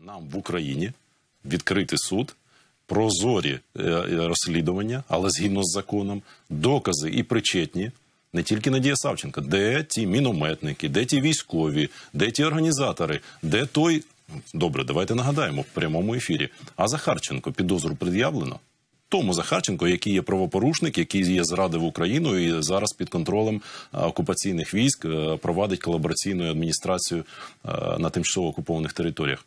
Нам в Україні відкрити суд, прозорі е, е, розслідування, але згідно з законом, докази і причетні не тільки Надія Савченко, де ті мінометники, де ті військові, де ті організатори, де той. Добре, давайте нагадаємо в прямому ефірі. А Захарченко підозру пред'явлено тому Захарченко, який є правопорушник, який є зрадив Україну і зараз під контролем окупаційних військ е, провадить колабораційну адміністрацію на тимчасово окупованих територіях.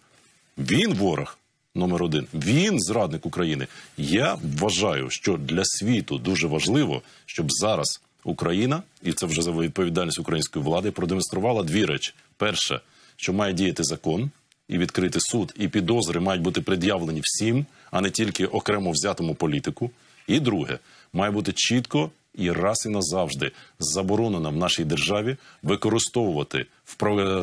Він ворог номер один. Він зрадник України. Я вважаю, що для світу дуже важливо, щоб зараз Україна, і це вже за відповідальність української влади, продемонструвала дві речі: перше, що має діяти закон і відкрити суд, і підозри мають бути пред'явлені всім, а не тільки окремо взятому політику. І друге, має бути чітко і раз і назавжди заборонена в нашій державі використовувати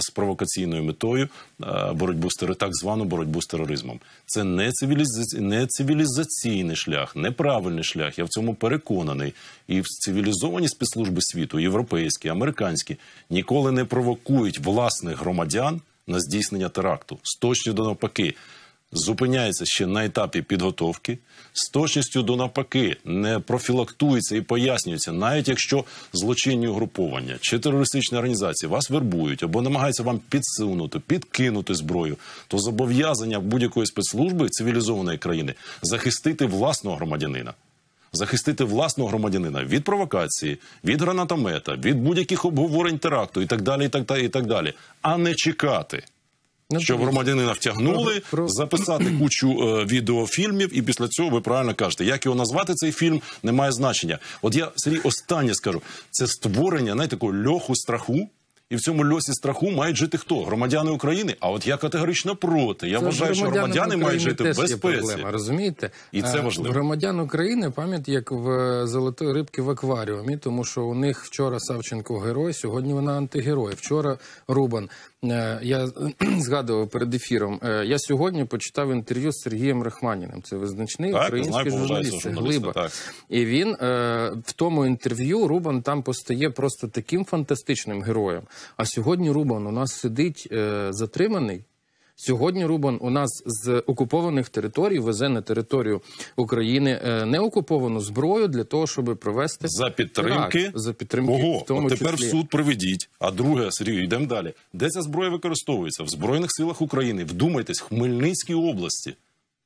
з провокаційною метою е, боротьбу з терор... так звану боротьбу з тероризмом. Це не цивіліз... не цивілізаційний шлях, неправильний шлях. Я в цьому переконаний. І в цивілізовані спецслужби світу, європейські, американські, ніколи не провокують власних громадян на здійснення теракту. Сточні до навпаки зупиняється ще на етапі підготовки, з точністю до навпаки не профілактується і пояснюється, навіть якщо злочинні угруповання чи терористичні організації вас вербують або намагаються вам підсунути, підкинути зброю, то зобов'язання будь-якої спецслужби цивілізованої країни захистити власного громадянина. Захистити власного громадянина від провокації, від гранатомета, від будь-яких обговорень теракту і так далі, і так далі, і так далі, а не чекати. Ну, Щоб громадянина втягнули, записати кучу е, відеофільмів, і після цього ви правильно кажете, як його назвати цей фільм, не має значення. От я Сергій, останнє скажу: це створення знаєте, такого льоху страху. І в цьому льосі страху мають жити хто? Громадяни України. А от я категорично проти. Я це вважаю, що громадяни мають жити в безпеці. Проблема, розумієте? І це е, важливо. Громадян України пам'ять як в е, золотої рибки в акваріумі, тому що у них вчора Савченко герой, сьогодні вона антигерой. Вчора Рубан. Е, я згадував перед ефіром. Е, я сьогодні почитав інтерв'ю з Сергієм Рахманіним. Це визначний так, український знаю, журналіст глиба. Так. І він е, в тому інтерв'ю Рубан там постає просто таким фантастичним героєм. А сьогодні Рубан у нас сидить затриманий. Сьогодні Рубан у нас з окупованих територій везе на територію України е, неокуповану зброю для того, щоб провести за підтримки за підтримки Ого, в тому от тепер суд приведіть. А друге Сергію, йдемо далі. Де ця зброя використовується в збройних силах України? Вдумайтесь, Хмельницькій області.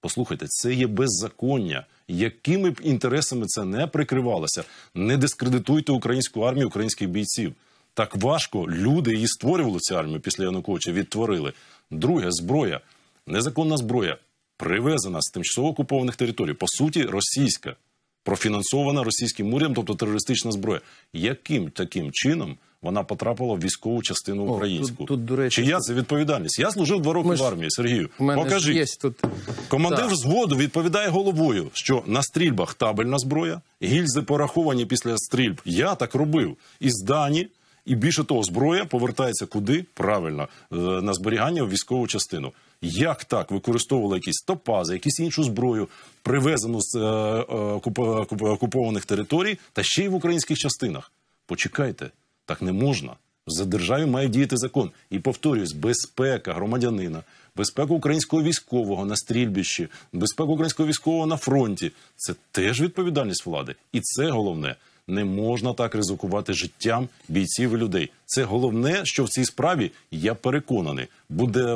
Послухайте, це є беззаконня. Якими б інтересами це не прикривалося? Не дискредитуйте українську армію, українських бійців. Так важко люди її створювали цю армію після Януковича, відтворили. Друге, зброя, незаконна зброя, привезена з тимчасово окупованих територій, по суті, російська, профінансована російським урядом, тобто терористична зброя. Яким таким чином? Вона потрапила в військову частину українську. О, тут, тут, до речі, Чия це відповідальність? Я служив два роки ж... в армії, Сергію. Покажіть. тут... Командир да. взводу відповідає головою, що на стрільбах табельна зброя, гільзи пораховані після стрільб. Я так робив. І здані і більше того, зброя повертається куди правильно е, на зберігання в військову частину. Як так використовували якісь топази, якісь іншу зброю, привезену з е, е, окупованих територій, та ще й в українських частинах? Почекайте, так не можна. За державі має діяти закон. І повторююсь, безпека громадянина, безпека українського військового на стрільбищі, безпека українського військового на фронті це теж відповідальність влади, і це головне. Не можна так ризикувати життям бійців і людей. Це головне, що в цій справі я переконаний, буде е,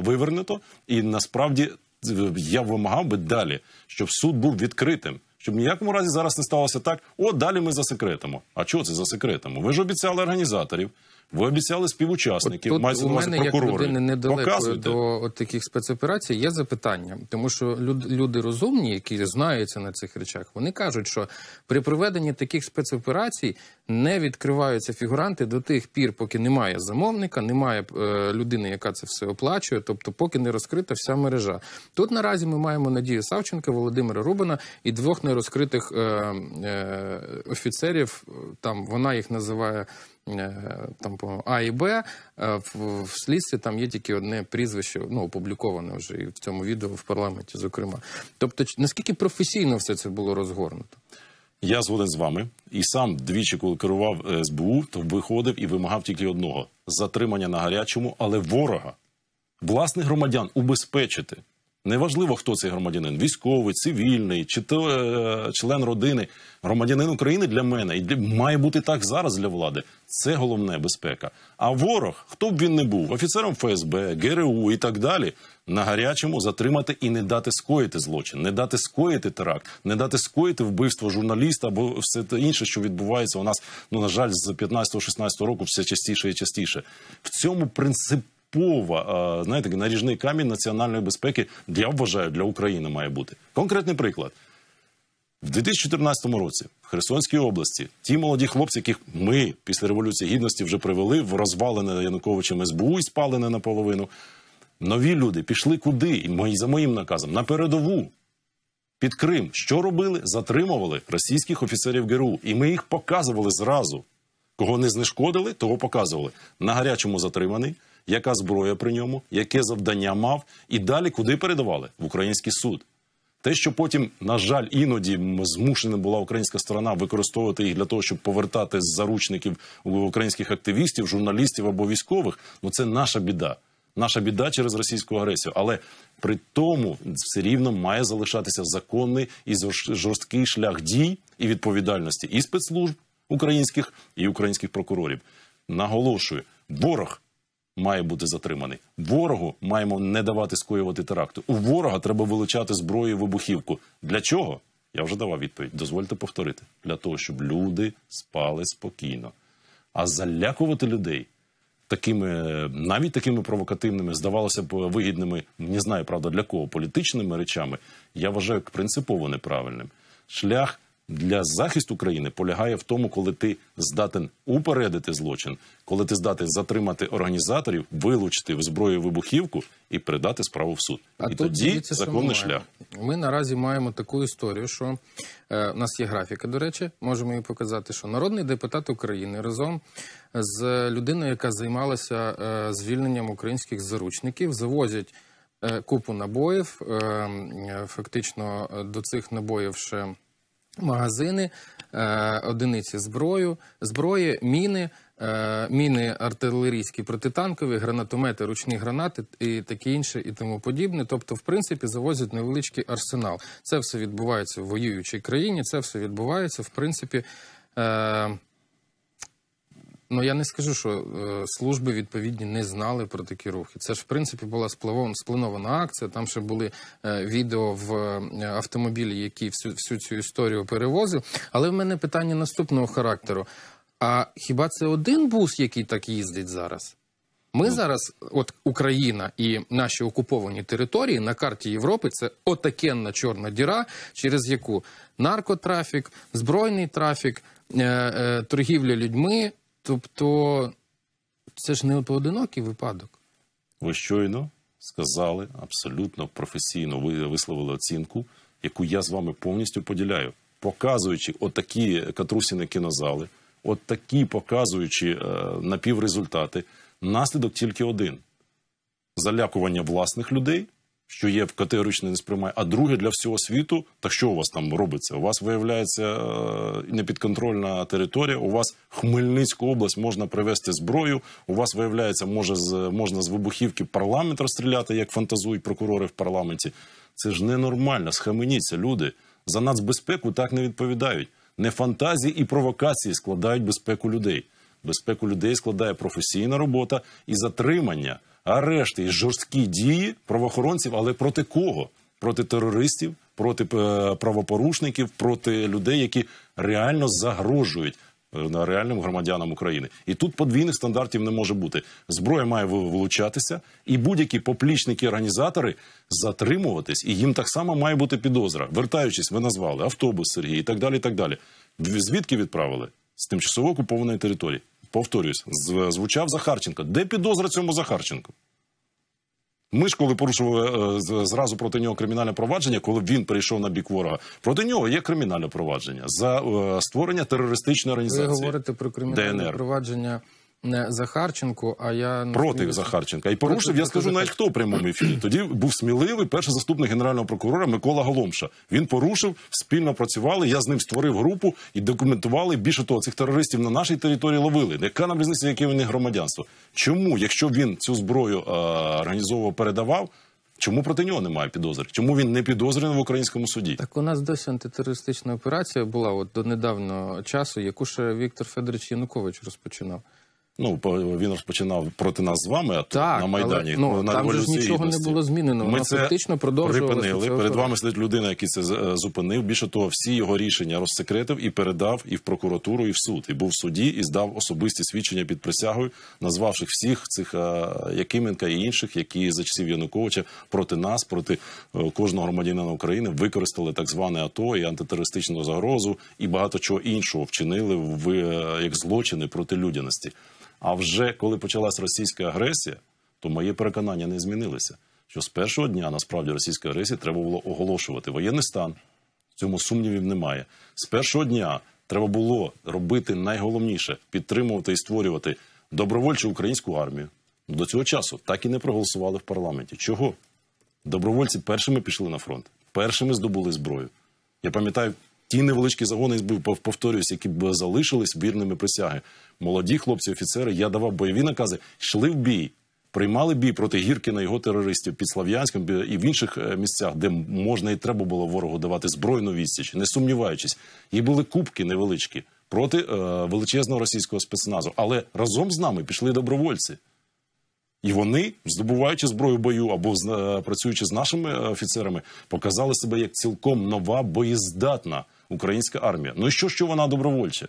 вивернуто, і насправді е, я вимагав би далі, щоб суд був відкритим. Щоб ніякому разі зараз не сталося так, о, далі ми засекретимо. А чого це засекретимо? Ви ж обіцяли організаторів. Ви обіцяли співучасників. От, мається у мене як людини недалеко до от таких спецоперацій. Є запитання, тому що люди розумні, які знаються на цих речах, вони кажуть, що при проведенні таких спецоперацій не відкриваються фігуранти до тих пір, поки немає замовника, немає е, людини, яка це все оплачує, тобто, поки не розкрита вся мережа. Тут наразі ми маємо Надію Савченка, Володимира Рубана і двох нерозкритих е, е, офіцерів. Там вона їх називає. Е, там по А і Б е, в слідстві там є тільки одне прізвище, ну опубліковане вже і в цьому відео в парламенті. Зокрема, тобто, наскільки професійно все це було розгорнуто? Я згоден з вами і сам двічі, коли керував е, СБУ, то виходив і вимагав тільки одного затримання на гарячому, але ворога власних громадян убезпечити. Неважливо, хто цей громадянин: військовий, цивільний, чи то е, член родини, громадянин України для мене і для має бути так зараз для влади. Це головне безпека. А ворог, хто б він не був, офіцером ФСБ, ГРУ і так далі, на гарячому затримати і не дати скоїти злочин, не дати скоїти теракт, не дати скоїти вбивство журналіста або все те інше, що відбувається у нас. Ну на жаль, з 15-16 року все частіше і частіше. В цьому принципі принципова, е, знаєте, наріжний камінь національної безпеки я вважаю для України має бути. Конкретний приклад. В 2014 році в Херсонській області ті молоді хлопці, яких ми після революції гідності вже привели в розвалене Януковичем СБУ і спалене наполовину. Нові люди пішли куди? За моїм наказом на передову під Крим. Що робили? Затримували російських офіцерів ГРУ, і ми їх показували зразу. Кого не знешкодили, того показували на гарячому затриманий яка зброя при ньому, яке завдання мав, і далі куди передавали в український суд. Те, що потім, на жаль, іноді змушена була українська сторона використовувати їх для того, щоб повертати з заручників українських активістів, журналістів або військових, ну це наша біда. Наша біда через російську агресію, але при тому все рівно має залишатися законний і жорсткий шлях дій і відповідальності і спецслужб українських і українських прокурорів. Наголошую, ворог має бути затриманий. Ворогу маємо не давати скоювати теракти. У ворога треба вилучати зброю і вибухівку. Для чого? Я вже давав відповідь. Дозвольте повторити для того, щоб люди спали спокійно. А залякувати людей такими, навіть такими провокативними, здавалося б, вигідними, не знаю правда для кого, політичними речами. Я вважаю принципово неправильним шлях для захисту країни полягає в тому, коли ти здатен упередити злочин, коли ти здатен затримати організаторів, вилучити в зброю вибухівку і передати справу в суд. А і тут тоді законний шлях. Ми наразі маємо таку історію, що е, у нас є графіка. До речі, можемо її показати, що народний депутат України разом з людиною, яка займалася е, звільненням українських заручників, завозять. Е, купу набоїв ем, е, фактично е, до цих набоїв ще магазини, е, одиниці зброю, зброї, міни, е, міни артилерійські, протитанкові, гранатомети, ручні гранати і таке інше, і тому подібне. Тобто, в принципі, завозять невеличкий арсенал. Це все відбувається в воюючій країні. Це все відбувається в принципі. Е, Ну я не скажу, що е, служби відповідні не знали про такі рухи. Це ж в принципі була сплавом спланована акція. Там ще були е, відео в е, автомобілі, які всю всю цю історію перевозив. Але в мене питання наступного характеру: а хіба це один бус, який так їздить зараз? Ми ну. зараз, от Україна і наші окуповані території на карті Європи, це отакенна чорна діра, через яку наркотрафік, збройний трафік, е, е, торгівля людьми, Тобто це ж не поодинокий випадок. Ви щойно сказали абсолютно професійно, ви висловили оцінку, яку я з вами повністю поділяю, показуючи отакі катрусіни кінозали, отакі показуючи е, напіврезультати. Наслідок тільки один: залякування власних людей що є категорично не сприймає. А друге для всього світу, так що у вас там робиться? У вас виявляється е, непідконтрольна територія. У вас Хмельницьку область можна привезти зброю. У вас виявляється, може з можна з вибухівки парламент розстріляти, як фантазують прокурори в парламенті. Це ж ненормально. Схаменіться, люди за нацбезпеку так не відповідають. Не фантазії і провокації складають безпеку людей. Безпеку людей складає професійна робота і затримання арешти і жорсткі дії правоохоронців, але проти кого? Проти терористів, проти е, правопорушників, проти людей, які реально загрожують е, реальним громадянам України. І тут подвійних стандартів не може бути. Зброя має вилучатися, і будь-які поплічники організатори затримуватись, і їм так само має бути підозра. Вертаючись, ви назвали автобус Сергій і так далі. і так далі. Звідки відправили з тимчасово окупованої території? повторюсь, звучав Захарченко. Де підозра цьому Захарченку? Ми ж коли порушували е, зразу проти нього кримінальне провадження, коли він перейшов на бік ворога, проти нього є кримінальне провадження за е, створення терористичної організації. Ви говорите про кримінальне провадження не Захарченко, а я проти Захарченка і порушив. Проти, я скажу навіть хто в прямому ефірі. Тоді був сміливий перший заступник генерального прокурора Микола Голомша. Він порушив, спільно працювали. Я з ним створив групу і документували. Більше того, цих терористів на нашій території ловили. Яка нам різниця, яке вони громадянство? Чому, якщо він цю зброю е, організовував, передавав? Чому проти нього немає підозри? Чому він не підозрюваний в українському суді? Так у нас досі антитерористична операція була от до недавнього часу, яку ще Віктор Федорович Янукович розпочинав. Ну, він розпочинав проти нас з вами а так, на Майдані. Але, ну, на там же ж нічого не було змінено. Ми Вона це фактично продовжувалася. Припинили. Перед вами сидить людина, який це е, зупинив. Більше того, всі його рішення розсекретив і передав і в прокуратуру, і в суд. І був в суді, і здав особисті свідчення під присягою, назвавши всіх цих е, Якименка і інших, які за часів Януковича проти нас, проти е, кожного громадянина України використали так зване АТО і антитерористичну загрозу, і багато чого іншого вчинили в як злочини проти людяності. А вже коли почалась російська агресія, то мої переконання не змінилися. Що з першого дня насправді російської агресії треба було оголошувати воєнний стан. В цьому сумнівів немає. З першого дня треба було робити найголовніше підтримувати і створювати добровольчу українську армію. Ну, до цього часу так і не проголосували в парламенті. Чого? Добровольці першими пішли на фронт, першими здобули зброю. Я пам'ятаю Ті невеличкі загони повторююсь, які б залишились вірними присяги. Молоді хлопці, офіцери, я давав бойові накази, йшли в бій, приймали бій проти Гіркіна, його терористів під Слав'янськом і в інших е, місцях, де можна і треба було ворогу давати збройну відсіч, не сумніваючись. І були кубки невеличкі проти е, величезного російського спецназу. Але разом з нами пішли добровольці. І вони, здобуваючи зброю бою або е, працюючи з нашими е, офіцерами, показали себе як цілком нова, боєздатна українська армія. Ну і що що вона добровольча?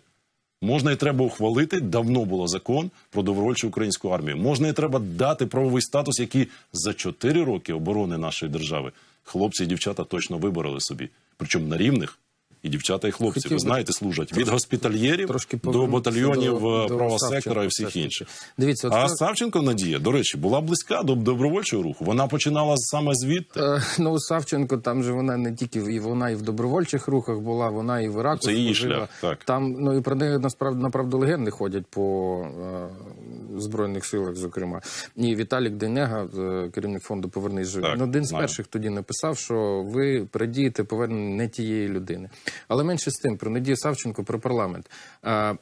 Можна і треба ухвалити. Давно було закон про добровольчу українську армію. Можна і треба дати правовий статус, який за 4 роки оборони нашої держави хлопці і дівчата точно вибороли собі, причому на рівних і дівчата, і хлопці, Хотів ви знаєте, служать від госпітальєрів до батальйонів до, е, до права сектора і всіх інших. Дивіться, от а так... Савченко Надія, до речі, була близька до добровольчого руху. Вона починала саме звідти. Е, ну Савченко, там же вона не тільки і вона і в добровольчих рухах була, вона і в Іраку. Це її служила. шлях. Так там ну і про неї насправді направду легенди ходять по е, збройних силах. Зокрема, і Віталік Денега, е, керівник фонду Повернись живим. Ну, один з перших тоді написав, що ви передієте повернення не тієї людини. Але менше з тим про Надію Савченко про парламент. Е,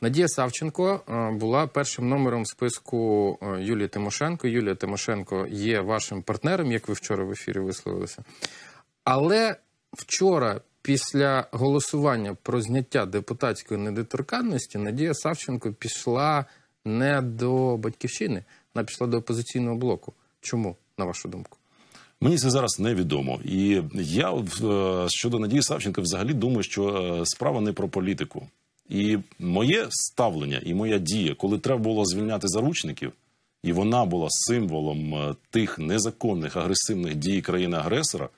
Надія Савченко е, була першим номером списку е, Юлії Тимошенко. Юлія Тимошенко є вашим партнером, як ви вчора в ефірі висловилися. Але вчора, після голосування про зняття депутатської недоторканності, Надія Савченко пішла не до батьківщини, вона пішла до опозиційного блоку. Чому на вашу думку? Мені це зараз невідомо. І я е, щодо Надії Савченка взагалі думаю, що е, справа не про політику. І моє ставлення і моя дія, коли треба було звільняти заручників, і вона була символом е, тих незаконних агресивних дій країни-агресора.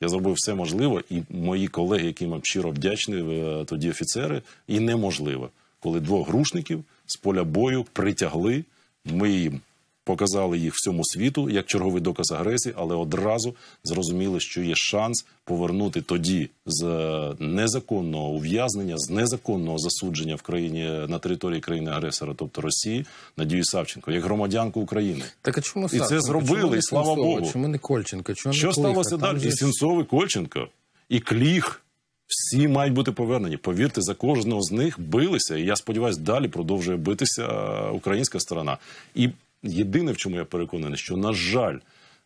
Я зробив все можливе, і мої колеги, яким я щиро вдячні, тоді офіцери, і неможливо, коли двох грушників з поля бою притягли. Ми їм показали їх всьому світу як черговий доказ агресії, але одразу зрозуміли, що є шанс повернути тоді з е, незаконного ув'язнення, з незаконного засудження в країні на території країни агресора, тобто Росії, Надію Савченко, як громадянку України. Так а чому і це зробили? Чому і, слава Богу, чому не Кольченко? Чому що не сталося далі? Же... І Сінцов, і Кольченко і Кліх. Всі мають бути повернені. Повірте, за кожного з них билися, і я сподіваюся, далі продовжує битися е, українська сторона. І Єдине, в чому я переконаний, що на жаль.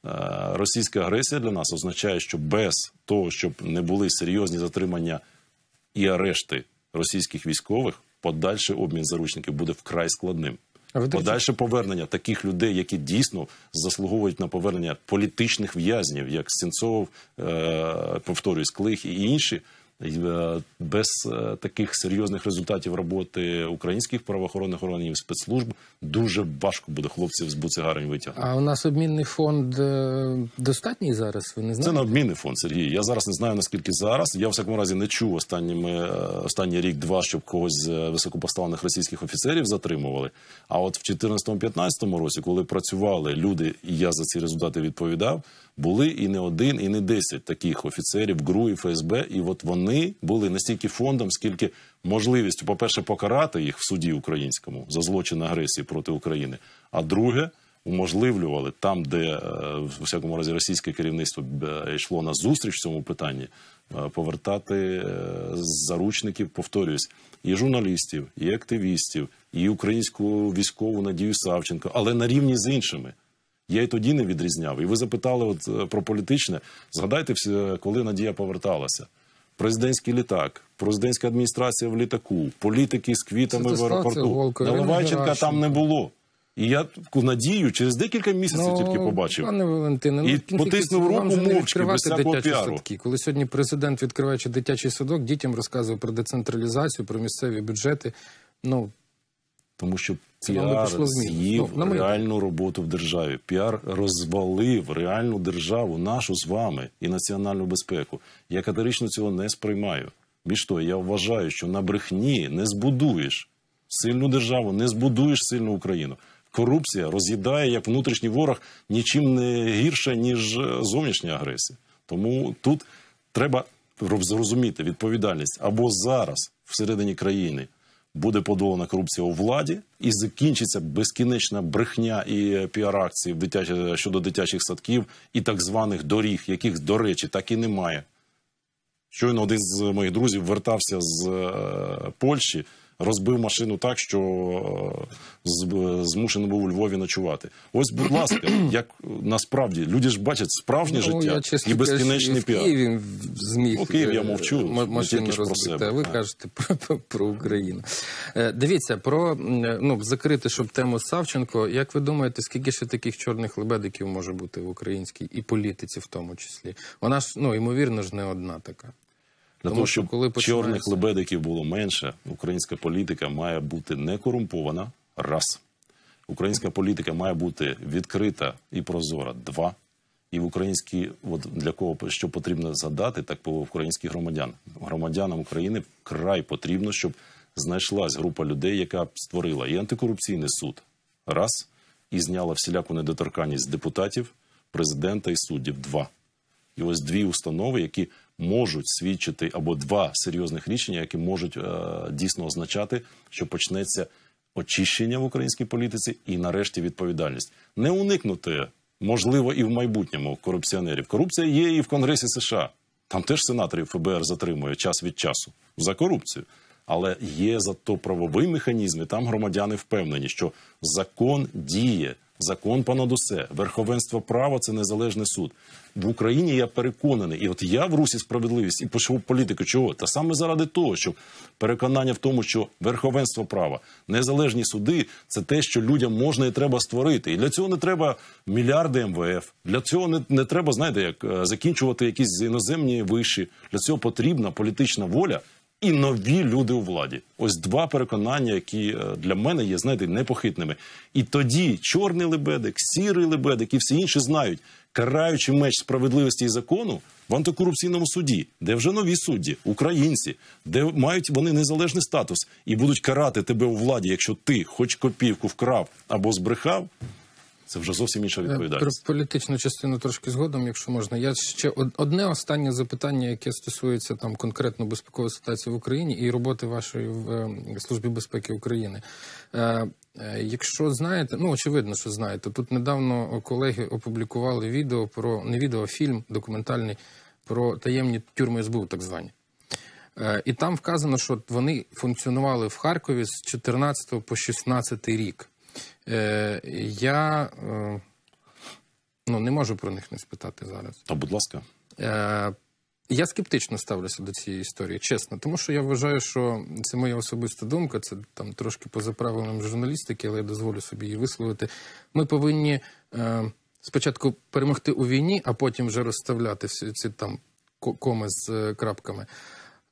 Е, російська агресія для нас означає, що без того, щоб не були серйозні затримання і арешти російських військових, подальший обмін заручників буде вкрай складним. подальше повернення таких людей, які дійсно заслуговують на повернення політичних в'язнів, як Сенцов, е, повторюсь, Клих і інші. Е, без е, таких серйозних результатів роботи українських правоохоронних органів спецслужб дуже важко буде хлопців з буцигарень витягнути. А у нас обмінний фонд е, достатній зараз. Ви не знаєте? Це не обмінний фонд Сергій. Я зараз не знаю наскільки зараз. Я в всякому разі не чув останніми останній рік-два, щоб когось з високопоставлених російських офіцерів затримували. А от в 2014-2015 році, коли працювали люди, і я за ці результати відповідав, були і не один, і не десять таких офіцерів ГРУ і ФСБ, і от вони вони були настільки фондом, скільки можливістю, по-перше, покарати їх в суді українському за злочин агресії проти України, а друге. Уможливлювали там, де е, в всякому разі російське керівництво е, йшло на зустріч в цьому питанні, е, повертати заручників, повторююсь, і журналістів, і активістів, і українську військову Надію Савченко, але на рівні з іншими. Я й тоді не відрізняв. І ви запитали от про політичне. Згадайте коли Надія поверталася президентський літак, президентська адміністрація в літаку, політики з квітами в аеропорту. Наливайченка там не було. І я таку надію через декілька місяців ну, тільки побачив. Пане Валентине, ну, і потиснув руку мовчки без всякого піару. Садки. Коли сьогодні президент, відкриваючи дитячий садок, дітям розказував про децентралізацію, про місцеві бюджети. Ну Тому що піар з'їв ну, реальну роботу в державі. Піар розвалив реальну державу, нашу з вами і національну безпеку. Я категорично цього не сприймаю. Більш того, я вважаю, що на брехні не збудуєш сильну державу, не збудуєш сильну Україну. Корупція роз'їдає як внутрішній ворог нічим не гірше, ніж е, зовнішня агресія. Тому тут треба зрозуміти відповідальність або зараз всередині країни буде подолана корупція у владі і закінчиться безкінечна брехня і піар-акції дитячі щодо дитячих садків і так званих доріг, яких до речі так і немає. Щойно один з моїх друзів вертався з е, Польщі розбив машину так, що е, е, змушений був у Львові ночувати. Ось, будь ласка, як насправді люди ж бачать справжнє ну, життя я, чесно, і безкінечний піар. Він зміг ну, Київ я е, мовчу машину розбити, себе. А ви кажете про, про, про Україну. Дивіться про ну закрити, щоб тему Савченко. Як ви думаєте, скільки ще таких чорних лебедиків може бути в українській і політиці, в тому числі? Вона ж ну ймовірно ж не одна така. Для Тому того, щоб коли починається... чорних лебедиків було менше, українська політика має бути не корумпована. Раз. Українська політика має бути відкрита і прозора. Два. І в українській, от для кого що потрібно задати, так по українські громадян. Громадянам України край потрібно, щоб знайшлась група людей, яка створила і антикорупційний суд. Раз. І зняла всіляку недоторканність депутатів, президента і суддів. Два. І ось дві установи, які можуть свідчити або два серйозних рішення, які можуть е дійсно означати, що почнеться очищення в українській політиці, і нарешті відповідальність не уникнути можливо і в майбутньому корупціонерів. Корупція є і в Конгресі США. Там теж сенаторів ФБР затримує час від часу за корупцію. Але є зато правовий механізм, і там громадяни впевнені, що закон діє закон понад усе, верховенство права це незалежний суд в Україні. Я переконаний, і от я в русі справедливість і пішов політику. Чого та саме заради того, що переконання в тому, що верховенство права, незалежні суди це те, що людям можна і треба створити. І для цього не треба мільярди МВФ. Для цього не, не треба знаєте, як е, закінчувати якісь іноземні виші. Для цього потрібна політична воля і нові люди у владі. Ось два переконання, які е, для мене є, знаєте, непохитними. І тоді чорний лебедик, сірий лебедик і всі інші знають, караючи меч справедливості і закону в антикорупційному суді, де вже нові судді, українці, де мають вони незалежний статус і будуть карати тебе у владі, якщо ти хоч копівку вкрав або збрехав. Це вже зовсім інша е, відповідальність. Про політичну частину трошки згодом, якщо можна. Я ще одне останнє запитання, яке стосується там конкретно безпекової ситуації в Україні і роботи вашої в е, службі безпеки України. Е, якщо знаєте, ну очевидно, що знаєте. Тут недавно колеги опублікували відео про не відео, а фільм документальний про таємні тюрми СБУ, так звані. І там вказано, що вони функціонували в Харкові з 14 по 16 рік. Е, Я е, ну, не можу про них не спитати зараз. Та, будь ласка. Е, я скептично ставлюся до цієї історії, чесно, тому що я вважаю, що це моя особиста думка, це там трошки поза правилами журналістики, але я дозволю собі її висловити. Ми повинні е, спочатку перемогти у війні, а потім вже розставляти всі ці там коми з е, крапками.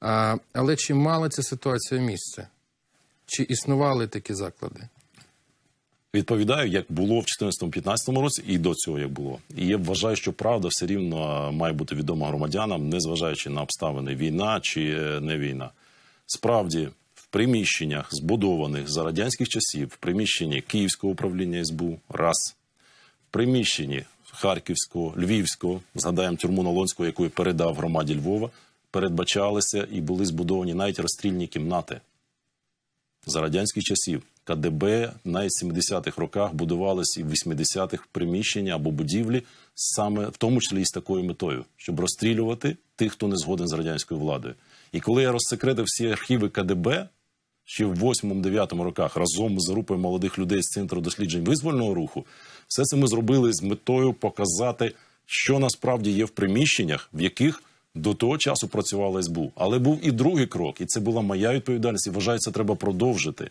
А, Але чи мала ця ситуація місце? Чи існували такі заклади? Відповідаю, як було в 2014-2015 році, і до цього як було. І я вважаю, що правда все рівно має бути відома громадянам, незважаючи на обставини війна чи е, не війна. Справді, в приміщеннях, збудованих за радянських часів, в приміщенні Київського управління СБУ, раз в приміщенні Харківського, Львівського, згадаємо тюрму Налонського, яку я передав громаді Львова, передбачалися і були збудовані навіть розстрільні кімнати за радянських часів. КДБ на 70-х роках будувалися і в 80-х приміщення або будівлі, саме в тому числі і з такою метою, щоб розстрілювати тих, хто не згоден з радянською владою. І коли я розсекретив всі архіви КДБ ще в 8-9 роках разом з групою молодих людей з центру досліджень визвольного руху, все це ми зробили з метою показати, що насправді є в приміщеннях, в яких до того часу працювала СБУ. Але був і другий крок, і це була моя відповідальність. і Вважаю, це треба продовжити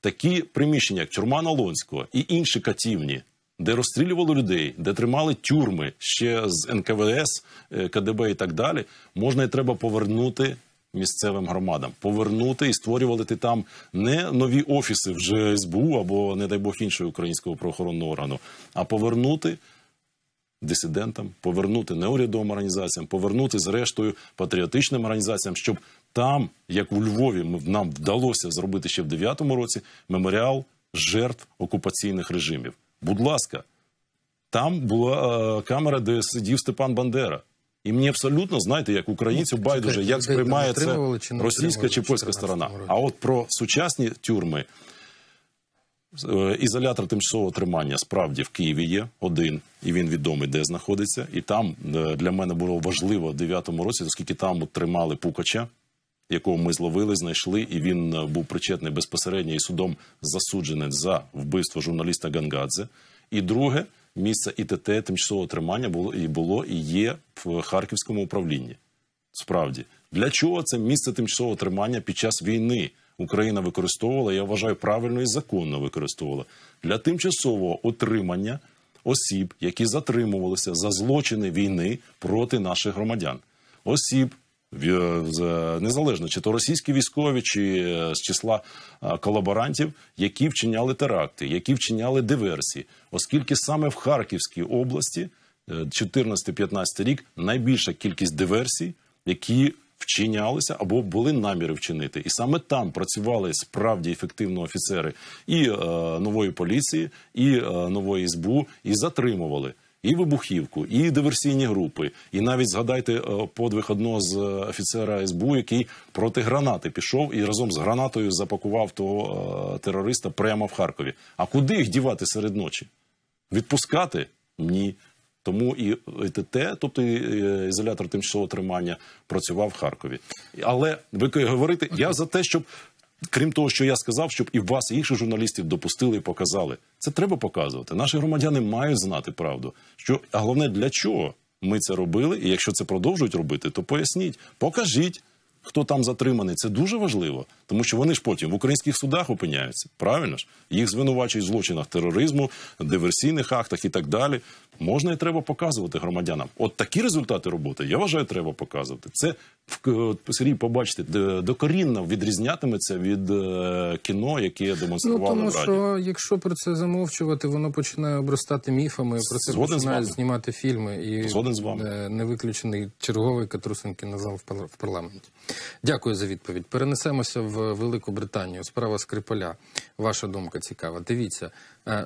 такі приміщення, як тюрма Налонського і інші катівні, де розстрілювали людей, де тримали тюрми ще з НКВС, е, КДБ і так далі, можна і треба повернути. Місцевим громадам повернути і створювати там не нові офіси вже СБУ або не дай Бог іншого українського правоохоронного органу, а повернути дисидентам, повернути неурядовим організаціям, повернути зрештою патріотичним організаціям, щоб там, як у Львові, нам вдалося зробити ще в 9-му році меморіал жертв окупаційних режимів. Будь ласка, там була е, камера, де сидів Степан Бандера. І мені абсолютно знаєте, як українців ну, байдуже, як сприймає це російська чи польська сторона. А от про сучасні тюрми е, ізолятор тимчасового тримання справді в Києві є один, і він відомий, де знаходиться. І там е, для мене було важливо в 9 році, оскільки там тримали Пукача якого ми зловили, знайшли, і він е, був причетний безпосередньо і судом засуджений за вбивство журналіста Гангадзе. І друге місце ІТТ тимчасового тримання було і було і є в харківському управлінні. Справді, для чого це місце тимчасового тримання під час війни Україна використовувала? Я вважаю, правильно і законно використовувала для тимчасового отримання осіб, які затримувалися за злочини війни проти наших громадян, осіб, Е, е, незалежно чи то російські військові, чи е, з числа колаборантів, які вчиняли теракти, які вчиняли диверсії, оскільки саме в Харківській області 14-15 рік найбільша кількість диверсій, які Вчинялися або були наміри вчинити, і саме там працювали справді ефективно офіцери і е, нової поліції, і е, нової СБУ, і затримували і вибухівку, і диверсійні групи. І навіть згадайте е, подвиг одного з е, офіцера СБУ, який проти гранати пішов і разом з гранатою запакував того е, терориста прямо в Харкові. А куди їх дівати серед ночі? Відпускати? Ні. Тому і ТТ, тобто ізолятор тимчасового тримання, працював в Харкові. Але ви говорите, я за те, щоб Крім того, що я сказав, щоб і вас, і інших журналістів допустили і показали. Це треба показувати. Наші громадяни мають знати правду. Що а головне для чого ми це робили? І якщо це продовжують робити, то поясніть, покажіть, хто там затриманий. Це дуже важливо, тому що вони ж потім в українських судах опиняються. Правильно ж їх звинувачують в злочинах тероризму, диверсійних актах і так далі. Можна і треба показувати громадянам. От такі результати роботи я вважаю, треба показувати. Це Е, Сергій, побачите, докорінно відрізнятиметься від е, кіно, яке демонстрували ну, тому, в раді. що якщо про це замовчувати, воно починає обростати міфами. Про це Згоден починають знімати фільми і Згоден з вами е, не виключений черговий Катрусин кінозал в парламенті. Дякую за відповідь. Перенесемося в Велику Британію. Справа Скрипаля. Ваша думка цікава. Дивіться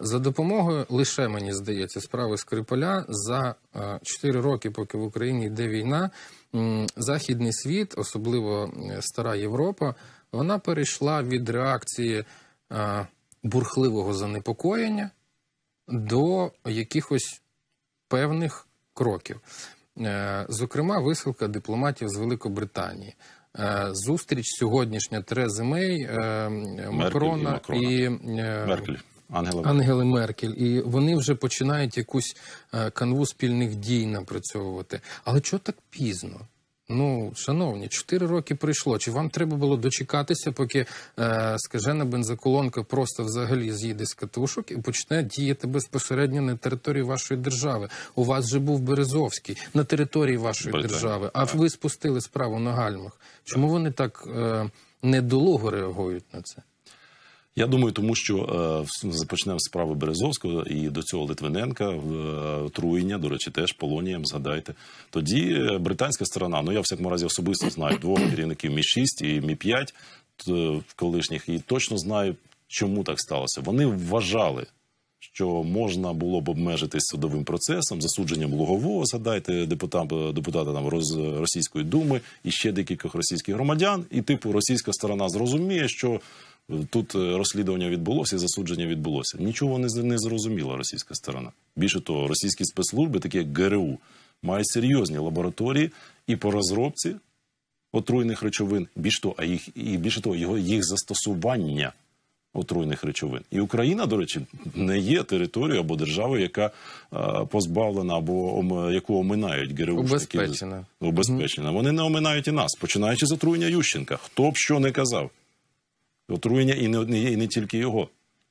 за допомогою лише мені здається справи Скрипаля за 4 роки, поки в Україні йде війна західний світ, особливо е, стара Європа, вона перейшла від реакції е, бурхливого занепокоєння до якихось певних кроків. Е, зокрема, висилка дипломатів з Великобританії. Зустріч сьогоднішня Терези Мей Макрона Меркель і, Макрона. і Меркель. Ангела Ангели Меркель, і вони вже починають якусь е, канву спільних дій напрацьовувати. Але чого так пізно? Ну, шановні, 4 роки пройшло. Чи вам треба було дочекатися, поки е, скажена бензоколонка просто взагалі з'їде з катушок і почне діяти безпосередньо на території вашої держави? У вас же був Березовський на території вашої Британія. держави, а ви спустили справу на гальмах. Чому вони так е, недолуго реагують на це? Я думаю, тому що е, започнемо з справи Березовського і до цього Литвиненка в е, труєння, до речі, теж полонієм. Згадайте тоді е, британська сторона, ну я в всякому разі особисто знаю двох керівників мі 6 і мі 5 колишніх, і точно знаю, чому так сталося. Вони вважали. Що можна було б обмежитись судовим процесом, засудженням лугового, згадайте депутата, депутата там роз Російської думи і ще декількох російських громадян, і типу російська сторона зрозуміє, що Тут е, розслідування відбулося, і засудження відбулося. Нічого не не зрозуміла російська сторона. Більше того, російські спецслужби, такі як ГРУ, мають серйозні лабораторії і по розробці отруйних речовин. Більше того, а їх і більше того, його їх застосування отруйних речовин. І Україна, до речі, не є територією або державою, яка а, е, позбавлена або ом, яку оминають ГРУ. Убезпечена. Убезпечена. Вони не оминають і нас, починаючи з отруєння Ющенка. Хто б що не казав. Отруєння і не і не тільки його.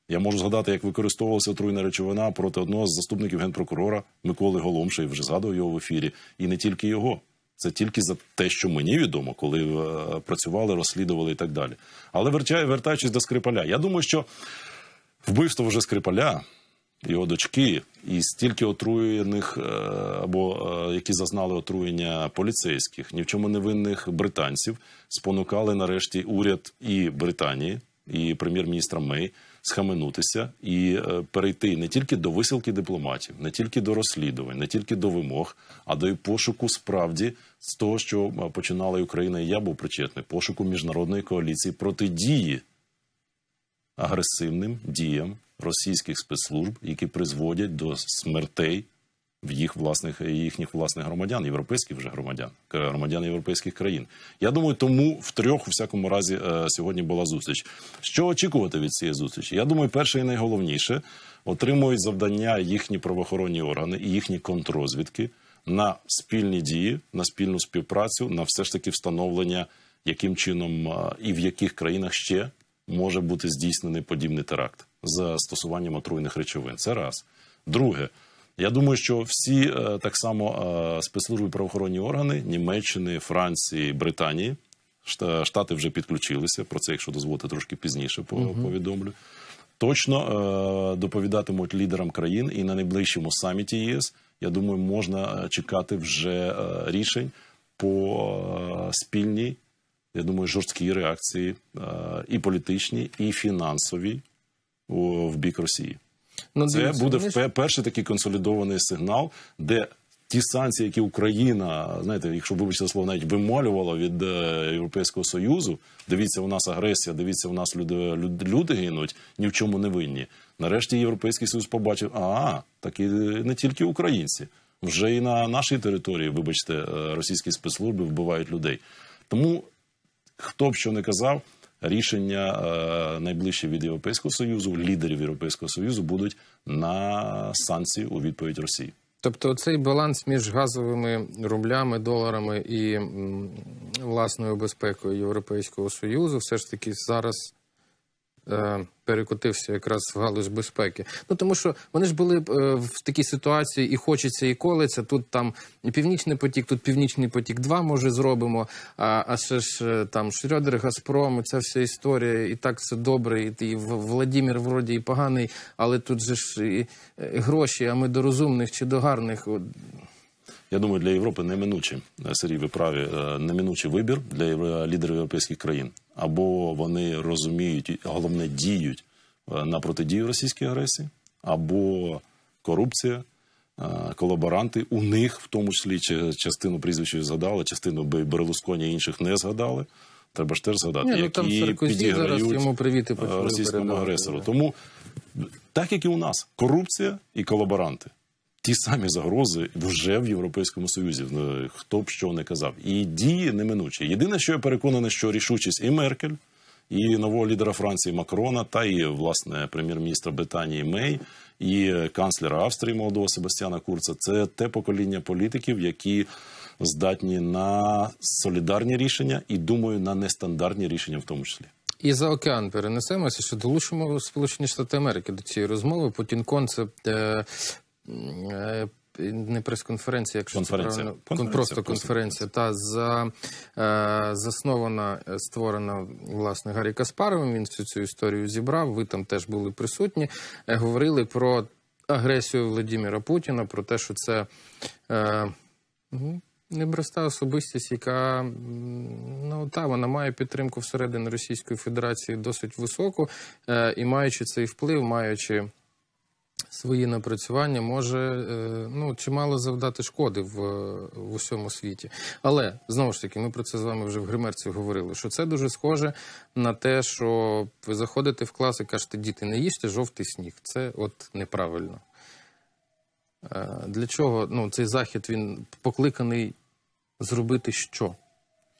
Я можу згадати, як використовувалася отруйна речовина проти одного з заступників генпрокурора Миколи Голомша, і вже згадував його в ефірі. І не тільки його. Це тільки за те, що мені відомо, коли е, працювали, розслідували і так далі. Але вертаючись до Скрипаля, я думаю, що вбивство вже Скрипаля його дочки, і стільки отруєних е, або е, які зазнали отруєння поліцейських, ні в чому не винних британців спонукали нарешті уряд і Британії, і прем'єр-міністра Мей схаменутися і е, перейти не тільки до висилки дипломатів, не тільки до розслідувань, не тільки до вимог, а до й пошуку справді з того, що починала Україна, і я був причетний пошуку міжнародної коаліції протидії агресивним діям російських спецслужб, які призводять до смертей в їх власних їхніх власних громадян, європейських вже громадян, громадян європейських країн. Я думаю, тому в трьох, у всякому разі, е, сьогодні була зустріч. Що очікувати від цієї зустрічі? Я думаю, перше і найголовніше отримують завдання їхні правоохоронні органи і їхні контрозвідки на спільні дії, на спільну співпрацю, на все ж таки встановлення, яким чином е, і в яких країнах ще може бути здійснений подібний теракт за стосуванням отруйних речовин. Це раз. Друге, я думаю, що всі е, так само е, спецслужби правоохоронні органи Німеччини, Франції, Британії. Штати вже підключилися. Про це, якщо дозволити, трошки пізніше повідомлю. Точно е, доповідатимуть лідерам країн, і на найближчому саміті ЄС я думаю, можна чекати вже рішень по спільній, я думаю, жорсткій реакції і політичній, і фінансовій в бік Росії. Ну, Це дивіться, буде вп... перший такий консолідований сигнал, де Ті санкції, які Україна, знаєте, якщо вибачте слово, навіть вимолювала від е, Європейського союзу, дивіться, у нас агресія, дивіться, у нас люди люди гинуть, ні в чому не винні. Нарешті європейський союз побачив, а так і не тільки українці, вже і на нашій території, вибачте, е, російські спецслужби вбивають людей. Тому хто б що не казав, рішення е, найближчі від Європейського союзу, лідерів Європейського союзу будуть на санкції у відповідь Росії. Тобто цей баланс між газовими рублями, доларами і власною безпекою Європейського союзу, все ж таки зараз Е, перекотився якраз в галузь безпеки. Ну тому що вони ж були е, в такій ситуації, і хочеться, і колеться. Тут там північний потік, тут північний потік, 2 може зробимо. А а ще ж е, там Шрьодер, Газпром, ця вся історія, і так все добре. І, і Владімір вроді і поганий, але тут же ж і гроші. А ми до розумних чи до гарних. Я думаю, для Європи неминуче Сергій, ви праві, е, неминучий вибір для лідерів європейських країн або вони розуміють головне діють е, на протидію російській агресії, або корупція. Е, колаборанти у них, в тому числі частину прізвища згадали, частину Берлусконі і інших не згадали. Треба ж теж згадати, Ні, ну, які підіграють йому російському передавати. агресору. Тому так як і у нас, корупція і колаборанти. Ті самі загрози вже в Європейському Союзі, е, хто б що не казав, і дії неминучі. Єдине, що я переконаний, що рішучість і Меркель, і нового лідера Франції Макрона, та і власне прем'єр-міністра Британії Мей, і е, канцлера Австрії молодого Себастьяна Курца це те покоління політиків, які здатні на солідарні рішення і думаю на нестандартні рішення, в тому числі. І за океан перенесемося, що долучимо Сполучені Штати Америки до цієї розмови. Путінкон – це е, Е, не прес-конференція, якщо конференція. це правильно, конференція, просто конференція, та за е, заснована, е, створена власне Гаррі Каспаровим. Він всю цю історію зібрав. Ви там теж були присутні. Е, говорили про агресію Владіміра Путіна, про те, що це е, ну, непроста особистість, яка ну та вона має підтримку всередині Російської Федерації досить високу, е, і маючи цей вплив, маючи свої напрацювання може е, ну чимало завдати шкоди в, е, в усьому світі. Але знову ж таки, ми про це з вами вже в гримерці говорили. Що це дуже схоже на те, що ви заходите в клас і кажете, діти, не їжте жовтий сніг. Це от неправильно. Е, для чого ну, цей захід він покликаний зробити що?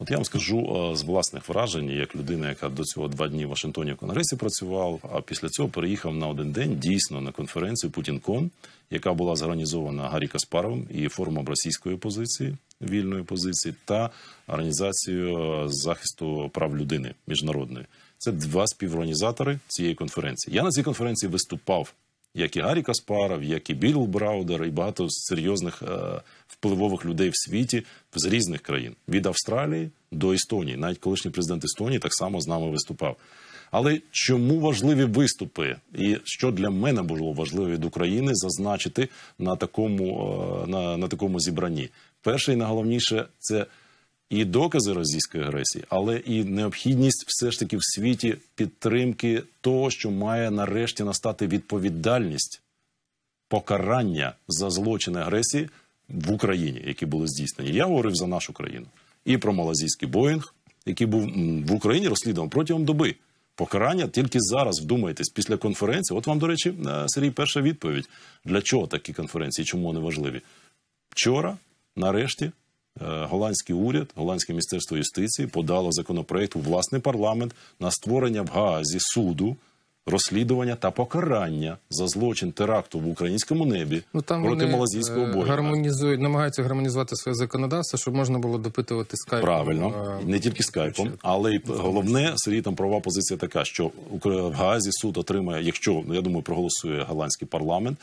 От я вам скажу е, з власних вражень, як людина, яка до цього два дні в Вашингтоні в Конгресі працював, а після цього переїхав на один день дійсно на конференцію Путінкон, яка була зорганізована Гаррі Каспаровим і форумом російської позиції. Вільної позиції та організацією е, захисту прав людини міжнародної це два співорганізатори цієї конференції. Я на цій конференції виступав як і Гаррі Каспаров, як і Білл Браудер, і багато серйозних е, впливових людей в світі з різних країн від Австралії до Естонії. Навіть колишній президент Естонії так само з нами виступав. Але чому важливі виступи, і що для мене було важливо від України зазначити на такому е, на, на такому зібранні? Перше і найголовніше це і докази російської агресії, але і необхідність все ж таки в світі підтримки того, що має нарешті настати відповідальність покарання за злочини агресії в Україні, які були здійснені. Я говорив за нашу країну і про малазійський Боїнг, який був в Україні розслідував протягом доби. Покарання тільки зараз вдумайтесь після конференції. От вам, до речі, е, Сергій, перша відповідь для чого такі конференції, чому вони важливі? Вчора, нарешті, Е, голландський уряд, голландське міністерство юстиції подало законопроект у власний парламент на створення в Гаазі суду. Розслідування та покарання за злочин теракту в українському небі ну, там проти малазійського е, бою гармонізують, намагаються гармонізувати своє законодавство, щоб можна було допитувати скайпом. правильно е, не тільки скайпом, але й головне Сергій, там правова позиція така, що в Гаазі суд отримає, якщо ну, я думаю, проголосує голландський парламент,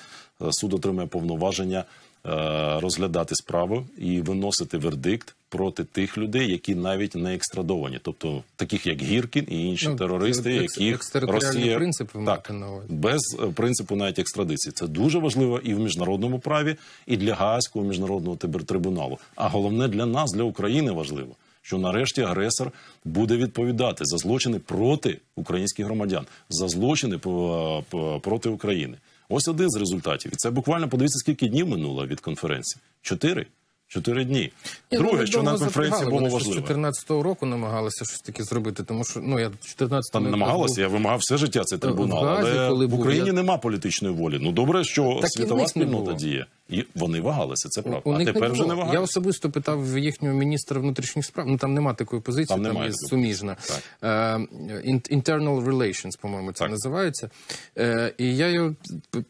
суд отримає повноваження Е, розглядати справу і виносити вердикт проти тих людей, які навіть не екстрадовані, тобто таких як Гіркін і інші ну, терористи, які Росія... принцип так, без е, принципу навіть екстрадиції. Це дуже важливо і в міжнародному праві, і для Гаазького міжнародного трибуналу. А головне для нас, для України, важливо. Що нарешті агресор буде відповідати за злочини проти українських громадян, за злочини е, проти України. Ось один з результатів. І це буквально подивіться, скільки днів минуло від конференції. Чотири. Чотири дні. Я Друге, що на конференції було важливо. 14-го року намагалися щось таке зробити, тому що ну я 14-го... Там намагалася, був... я вимагав все життя цей е, трибунал. В Газі, але коли в Україні я... нема політичної волі. Ну добре, що так світова спільнота діє і вони вагалися. Це правда. У, у а тепер вже не вагалися. Я особисто питав їхнього міністра внутрішніх справ. Ну там нема такої позиції, там, там є суміжна uh, Internal relations, по-моєму, це так. називається. Uh, і я його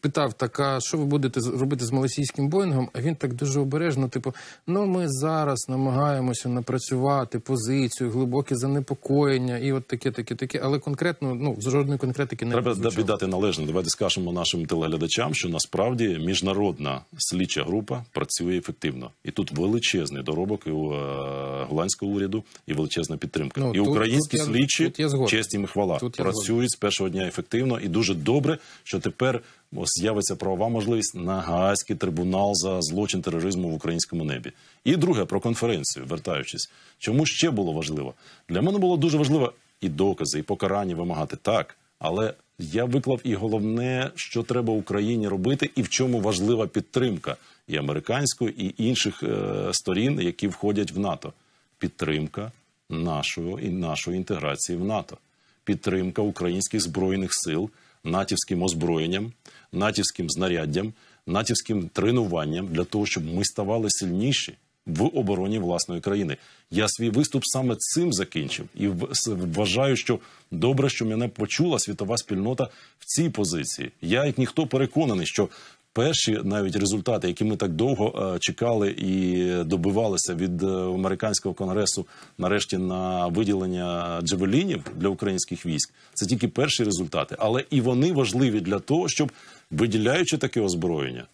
питав: так, а що ви будете робити з малосійським боїнгом? А він так дуже обережно, типу, ну ми зараз намагаємося напрацювати позицію, глибоке занепокоєння, і от таке, таке, таке. Але конкретно ну з жодної конкретики не треба віддати належне. Давайте скажемо нашим телеглядачам, що насправді міжнародна слідча група працює ефективно, і тут величезний доробок і у е, голландського уряду і величезна підтримка. Ну, і тут, українські тут слідчі тут я честь їм і хвала тут працюють з першого дня ефективно і дуже добре, що тепер ось з'явиться правова можливість на Гаазький трибунал за злочин тероризму в українському небі. І друге про конференцію, вертаючись, чому ще було важливо для мене було дуже важливо і докази, і покарання вимагати так, але я виклав і головне, що треба Україні робити, і в чому важлива підтримка і американської, і інших е сторін, які входять в НАТО. Підтримка нашого і нашої інтеграції в НАТО, підтримка українських збройних сил, натівським озброєнням, натівським знаряддям, натівським тренуванням для того, щоб ми ставали сильніші в обороні власної країни. Я свій виступ саме цим закінчив і вважаю, що добре, що мене почула світова спільнота в цій позиції. Я як ніхто переконаний, що перші навіть результати, які ми так довго е, чекали і добивалися від е, американського конгресу, нарешті на виділення джевелінів для українських військ, це тільки перші результати, але і вони важливі для того, щоб виділяючи таке озброєння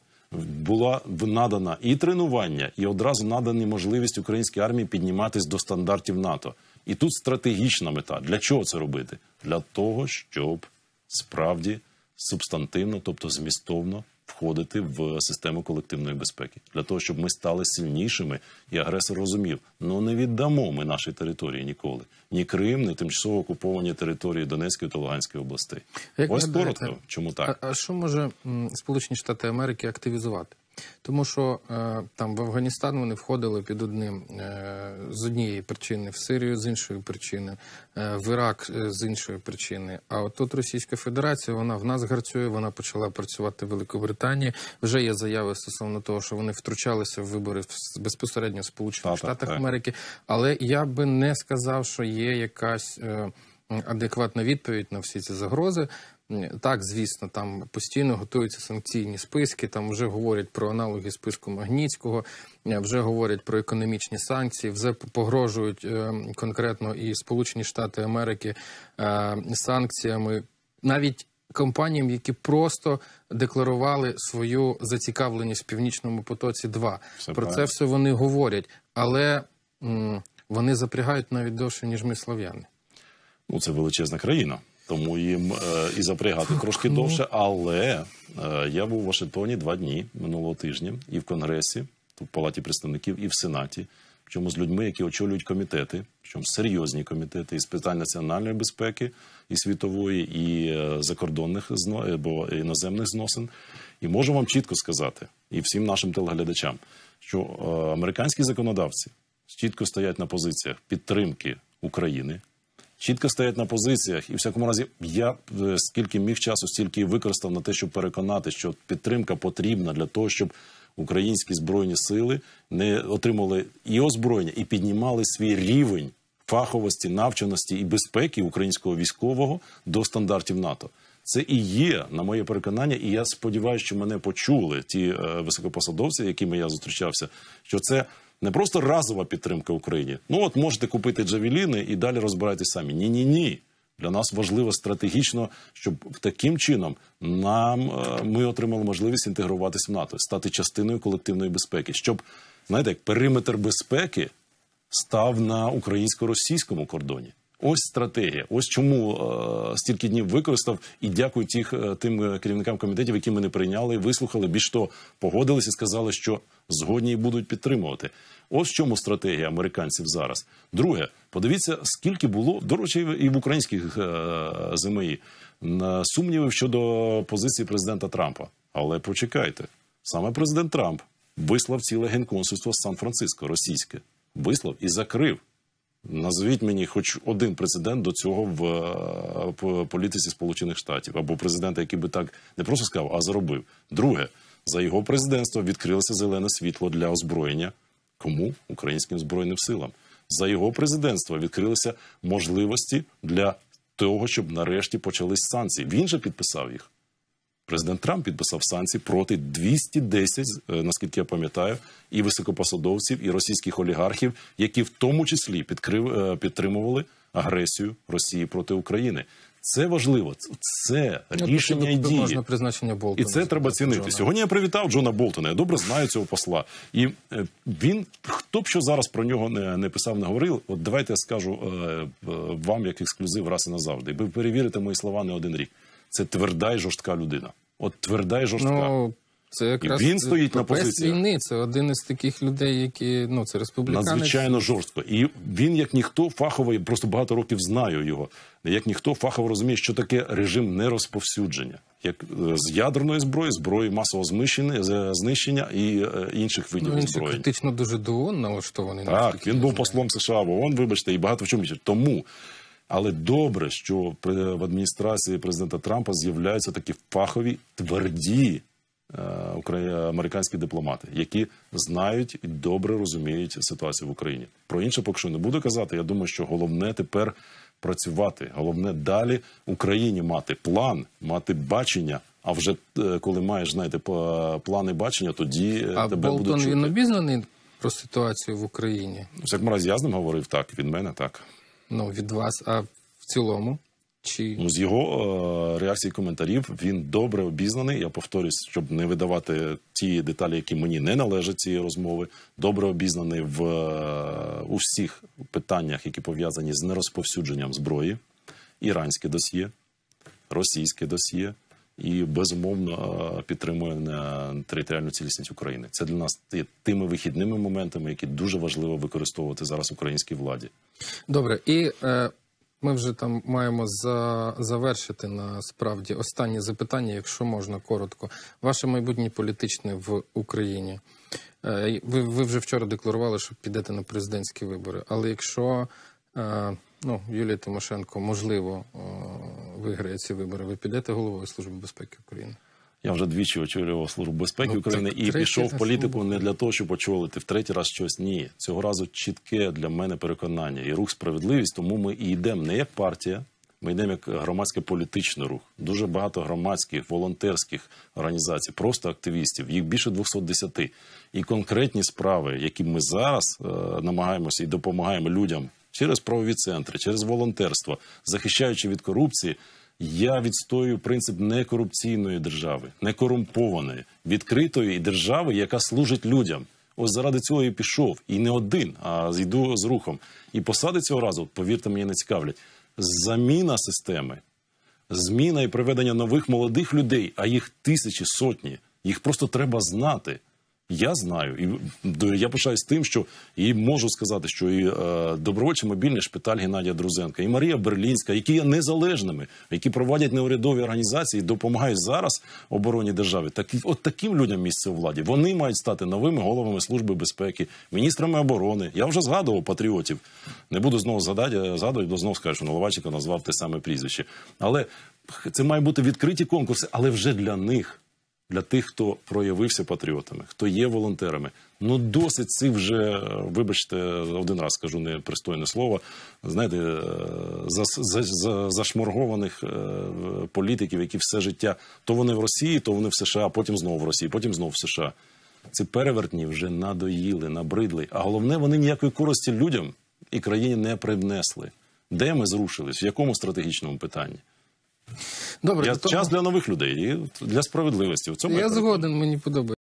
була надана і тренування, і одразу надані можливість українській армії підніматись до стандартів НАТО. І тут стратегічна мета. Для чого це робити? Для того, щоб справді субстантивно, тобто змістовно входити в систему колективної безпеки для того, щоб ми стали сильнішими, і агресор розумів: ну не віддамо ми нашій території ніколи, ні Крим, ні тимчасово окуповані території Донецької та Луганської областей. Як Ось коротко, чому так? А що може Сполучені Штати Америки активізувати? Тому що е, там в Афганістан вони входили під одним е, з однієї причини, в Сирію з іншої причини, е, в Ірак з іншої причини. А от тут Російська Федерація вона в нас гарцює, вона почала працювати в Великобританії. Вже є заяви стосовно того, що вони втручалися в вибори в безпосередньо в Сполучених Штатах Америки. Але я би не сказав, що є якась адекватна відповідь на всі ці загрози. Так, звісно, там постійно готуються санкційні списки. Там вже говорять про аналоги списку Магнітського, е, вже говорять про економічні санкції, вже погрожують е, конкретно і Сполучені Штати Америки е, санкціями, навіть компаніям, які просто декларували свою зацікавленість в північному потоці. 2 все про правильно. це все вони говорять, але вони запрягають навіть довше ніж ми слов'яни. Ну це величезна країна тому їм е, і запрягати трошки довше. Але е, я був у Вашингтоні два дні минулого тижня і в Конгресі, в Палаті представників, і в Сенаті. Причому з людьми, які очолюють комітети, причому серйозні комітети із питань національної безпеки, і світової, і е, закордонних або іноземних зносин. І можу вам чітко сказати, і всім нашим телеглядачам, що американські законодавці чітко стоять на позиціях підтримки України чітко стоять на позиціях, і в всякому разі, я е, скільки міг часу, стільки використав на те, щоб переконати, що підтримка потрібна для того, щоб українські збройні сили не отримали і озброєння, і піднімали свій рівень фаховості, навченості і безпеки українського військового до стандартів НАТО. Це і є на моє переконання, і я сподіваюся, що мене почули ті е, високопосадовці, якими я зустрічався, що це не просто разова підтримка Україні. Ну от можете купити джавеліни і далі розбирайтесь самі. Ні, ні, ні. Для нас важливо стратегічно, щоб таким чином нам е, ми отримали можливість інтегруватися в НАТО, стати частиною колективної безпеки, щоб знаєте, як периметр безпеки став на українсько-російському кордоні. Ось стратегія. Ось чому е, стільки днів використав і дякую тих е, тим е, керівникам комітетів, які мене прийняли, вислухали. Більш то погодилися, і сказали, що згодні і будуть підтримувати. Ось в чому стратегія американців зараз. Друге, подивіться, скільки було до речі, і в українських е, ЗМІ сумнівів щодо позиції президента Трампа. Але почекайте, саме президент Трамп вислав ціле генконсульство з Сан-Франциско, російське вислав і закрив. Назвіть мені, хоч один президент до цього в е, політиці Сполучених Штатів або президента, який би так не просто сказав, а зробив. Друге, за його президентство відкрилося зелене світло для озброєння. Кому українським збройним силам за його президентство відкрилися можливості для того, щоб нарешті почались санкції. Він же підписав їх. Президент Трамп підписав санкції проти 210, е, наскільки я пам'ятаю, і високопосадовців, і російських олігархів, які в тому числі підкрив е, підтримували агресію Росії проти України. Це важливо, це ну, рішення і дії. призначення Болтона. і це треба цінити. Джона. Сьогодні я привітав Джона Болтона. Я добре знаю цього посла, і е, він хто б що зараз про нього не, не писав, не говорив. От давайте я скажу е, вам як ексклюзив раз і назавжди. Ви перевірите мої слова не один рік це тверда і жорстка людина. От тверда і жорстка. Ну, це якраз і він стоїть на позиції війни. Це один із таких людей, які ну це республіканець. надзвичайно жорстко. І він, як ніхто, фахово я просто багато років знаю його. Як ніхто фахово розуміє, що таке режим нерозповсюдження, як е, з ядерної зброї, зброї масового знищення, е, знищення і е, інших видів ну, він зброї критично дуже до ООН налаштований. Так він був послом США в ООН, вибачте, і багато в чому. Тому але добре, що в адміністрації президента Трампа з'являються такі фахові тверді е, американські дипломати, які знають і добре розуміють ситуацію в Україні. Про інше поки що не буду казати. Я думаю, що головне тепер працювати. Головне далі Україні мати план, мати бачення. А вже е, коли маєш знаєте, плани бачення, тоді е, а тебе Болтон, будуть чути. він обізнаний про ситуацію в Україні. В всякому разі, я з ним говорив так. Від мене так ну, від вас, а в цілому. Чи ну, з його е реакцій коментарів він добре обізнаний. Я повторюсь, щоб не видавати ті деталі, які мені не належать цієї розмови. Добре обізнаний в е у питаннях, які пов'язані з нерозповсюдженням зброї, іранське досьє, російське досьє і безумовно підтримує е, територіальну цілісність України. Це для нас є тими вихідними моментами, які дуже важливо використовувати зараз українській владі. Добре, і е, ми вже там маємо за, завершити насправді останнє запитання, якщо можна коротко, ваше майбутнє політичне в Україні. Е, ви, ви вже вчора декларували, що підете на президентські вибори, але якщо. Е, ну, Юлія Тимошенко, можливо, е, виграє ці вибори, ви підете головою Служби безпеки України? Я вже двічі очолював службу безпеки ну, України і пішов в політику не для того, щоб очолити в третій раз щось. Ні, цього разу чітке для мене переконання і рух справедливість. Тому ми і йдемо не як партія, ми йдемо як громадський політичний рух. Дуже багато громадських волонтерських організацій, просто активістів. Їх більше 210. І конкретні справи, які ми зараз е намагаємося і допомагаємо людям через правові центри, через волонтерство, захищаючи від корупції. Я відстоюю принцип некорупційної держави, некорумпованої, відкритої держави, яка служить людям. Ось заради цього і пішов, і не один, а йду з рухом. І посади цього разу, повірте, мені не цікавлять. Заміна системи, зміна і приведення нових молодих людей, а їх тисячі сотні. Їх просто треба знати. Я знаю, і я пишаюсь тим, що і можу сказати, що і е, добровольчий мобільний шпиталь Геннадія Друзенка, і Марія Берлінська, які є незалежними, які проводять неурядові організації, допомагають зараз обороні держави. Так от таким людям місце у владі вони мають стати новими головами служби безпеки, міністрами оборони. Я вже згадував патріотів. Не буду знову згадати, я е, згадую, бо знову скажу, що Головаченко назвав те саме прізвище. Але це має бути відкриті конкурси, але вже для них для тих, хто проявився патріотами, хто є волонтерами. Ну досить цих вже, вибачте, один раз скажу непристойне слово. Знаєте, е, зашморгованих е, політиків, які все життя то вони в Росії, то вони в США, потім знову в Росії, потім знову в США. Ці перевертні вже надоїли, набридли. А головне, вони ніякої користі людям і країні не привнесли. Де ми зрушились? В якому стратегічному питанні? Добре, я, то... час для нових людей і для справедливості. В цьому я згоден, мені подобається.